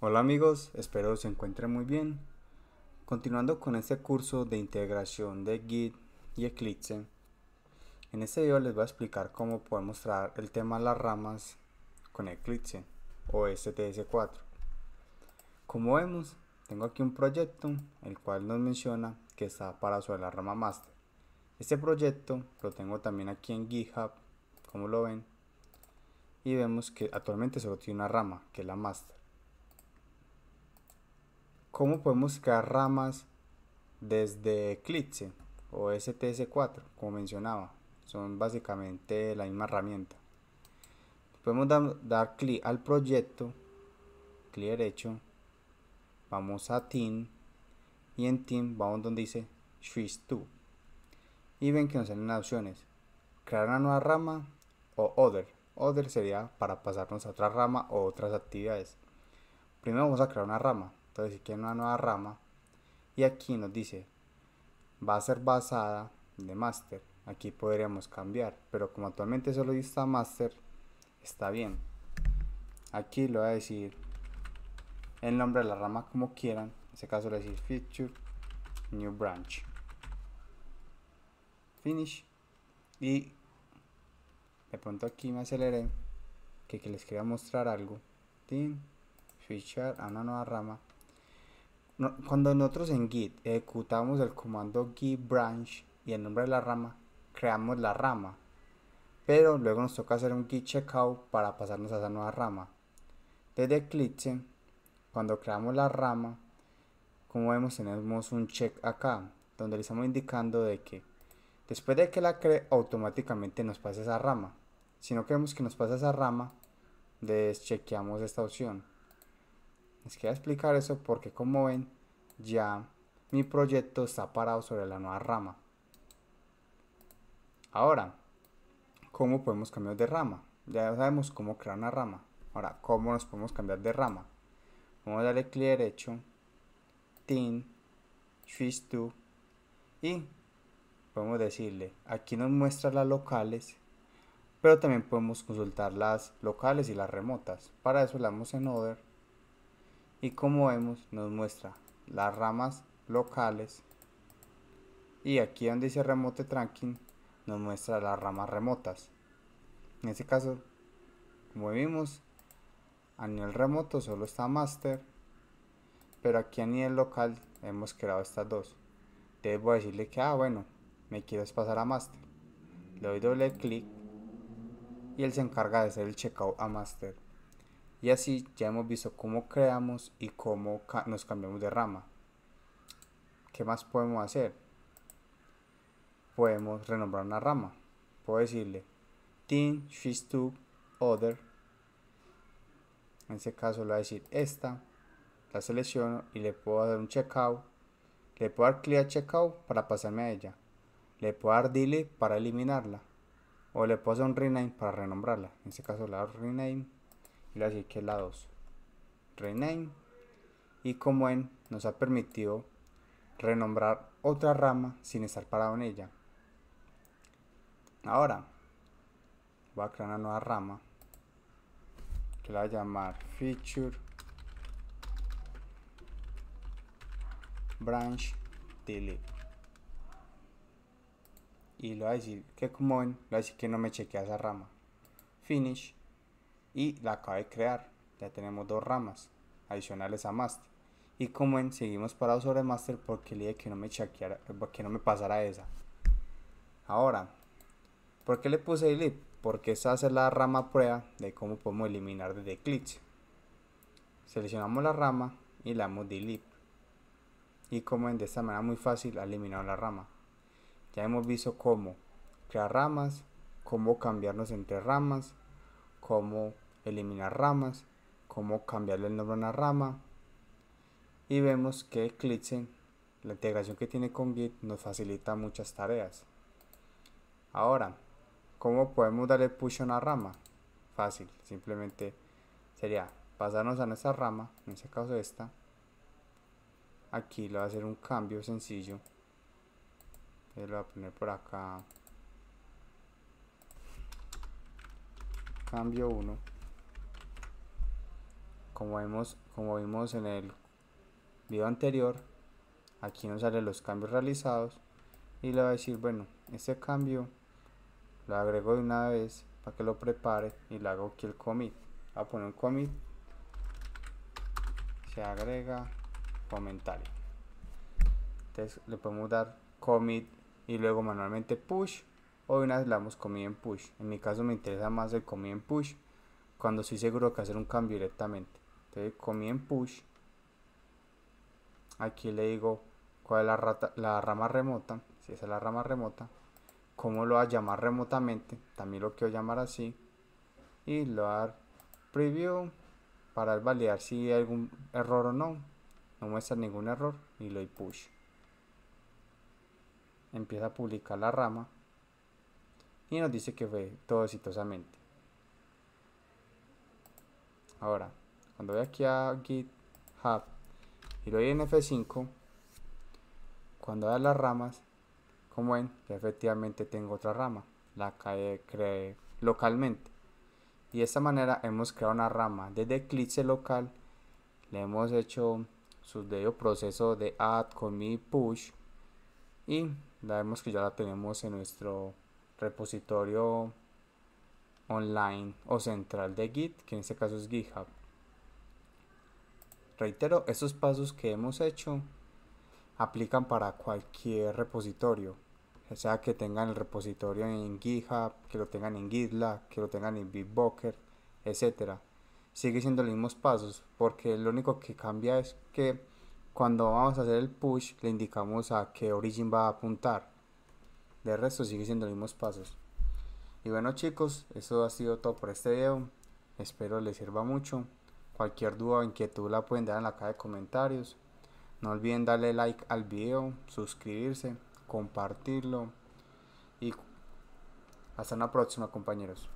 Hola amigos, espero se encuentren muy bien. Continuando con este curso de integración de Git y Eclipse, en este video les voy a explicar cómo podemos mostrar el tema de las ramas con Eclipse o STS4. Como vemos, tengo aquí un proyecto el cual nos menciona que está para sobre la rama master. Este proyecto lo tengo también aquí en GitHub, como lo ven, y vemos que actualmente solo tiene una rama, que es la master. ¿Cómo podemos crear ramas desde Eclipse o STS4, como mencionaba? Son básicamente la misma herramienta. Podemos dar, dar clic al proyecto, clic derecho, vamos a Team y en Team vamos donde dice Switch to. Y ven que nos salen las opciones. Crear una nueva rama o Other. Other sería para pasarnos a otra rama o otras actividades. Primero vamos a crear una rama entonces que hay una nueva rama y aquí nos dice va a ser basada de master aquí podríamos cambiar pero como actualmente solo está master está bien aquí lo voy a decir el nombre de la rama como quieran en este caso le voy a decir feature new branch finish y de pronto aquí me aceleré que, les quería mostrar algo team, feature, a una nueva rama cuando nosotros en Git ejecutamos el comando git branch y el nombre de la rama, creamos la rama. Pero luego nos toca hacer un git checkout para pasarnos a esa nueva rama. Desde Eclipse, cuando creamos la rama, como vemos tenemos un check acá, donde le estamos indicando de que después de que la cree, automáticamente nos pasa esa rama. Si no queremos que nos pase esa rama, deschequeamos esta opción les quiero explicar eso porque como ven ya mi proyecto está parado sobre la nueva rama. Ahora, ¿cómo podemos cambiar de rama? Ya sabemos cómo crear una rama. Ahora, ¿cómo nos podemos cambiar de rama? Vamos a darle clic derecho, tin, switch to y podemos decirle, aquí nos muestra las locales, pero también podemos consultar las locales y las remotas. Para eso le damos en other y como vemos nos muestra las ramas locales y aquí donde dice remote tracking nos muestra las ramas remotas en este caso como vimos a nivel remoto solo está master pero aquí a nivel local hemos creado estas dos entonces voy a decirle que ah bueno me quiero pasar a master le doy doble clic y él se encarga de hacer el checkout a master y así ya hemos visto cómo creamos y cómo nos cambiamos de rama. ¿Qué más podemos hacer? Podemos renombrar una rama. Puedo decirle Team, She's to Other. En este caso le voy a decir esta. La selecciono y le puedo dar un checkout. Le puedo dar clic a checkout para pasarme a ella. Le puedo dar delete para eliminarla. O le puedo hacer un rename para renombrarla. En este caso le hago rename le voy decir que es la 2 rename y como en nos ha permitido renombrar otra rama sin estar parado en ella ahora voy a crear una nueva rama que la voy a llamar feature branch delete y le voy a decir que como en le voy a decir que no me chequea esa rama finish y la acabé de crear. Ya tenemos dos ramas adicionales a Master. Y como en seguimos parados sobre Master porque le dije que no me chequeara, que no me pasara esa. Ahora, ¿por qué le puse delete? Porque esa es la rama prueba de cómo podemos eliminar desde clic Seleccionamos la rama y le damos delete. Y como en de esta manera muy fácil eliminado la rama. Ya hemos visto cómo crear ramas, cómo cambiarnos entre ramas, cómo eliminar ramas, cómo cambiarle el nombre a una rama. Y vemos que Clitzen, la integración que tiene con Git, nos facilita muchas tareas. Ahora, ¿cómo podemos darle push a una rama? Fácil, simplemente sería pasarnos a nuestra rama, en este caso esta. Aquí le voy a hacer un cambio sencillo. le voy a poner por acá. Cambio 1 como, como vimos en el video anterior, aquí nos salen los cambios realizados y le va a decir, bueno, este cambio lo agrego de una vez para que lo prepare y le hago aquí el commit. a poner un commit, se agrega comentario. Entonces le podemos dar commit y luego manualmente push o de una vez le damos commit en push. En mi caso me interesa más el commit en push cuando estoy seguro que hacer un cambio directamente comien push aquí le digo cuál es la, la rama remota si esa es la rama remota cómo lo va a llamar remotamente también lo quiero llamar así y lo dar preview para validar si hay algún error o no no muestra ningún error y lo doy push empieza a publicar la rama y nos dice que fue todo exitosamente ahora cuando voy aquí a GitHub y lo doy en F5, cuando da las ramas, como ven, ya efectivamente tengo otra rama, la que creé localmente. Y de esta manera hemos creado una rama desde Eclipse local, le hemos hecho su debido proceso de add, commit, push y vemos que ya la tenemos en nuestro repositorio online o central de Git, que en este caso es GitHub. Reitero, estos pasos que hemos hecho aplican para cualquier repositorio, o sea que tengan el repositorio en GitHub, que lo tengan en GitLab, que lo tengan en Bitbucket, etc. Sigue siendo los mismos pasos, porque lo único que cambia es que cuando vamos a hacer el push le indicamos a qué origin va a apuntar. De resto sigue siendo los mismos pasos. Y bueno chicos, eso ha sido todo por este video. Espero les sirva mucho. Cualquier duda o inquietud la pueden dar en la caja de comentarios. No olviden darle like al video, suscribirse, compartirlo y hasta una próxima compañeros.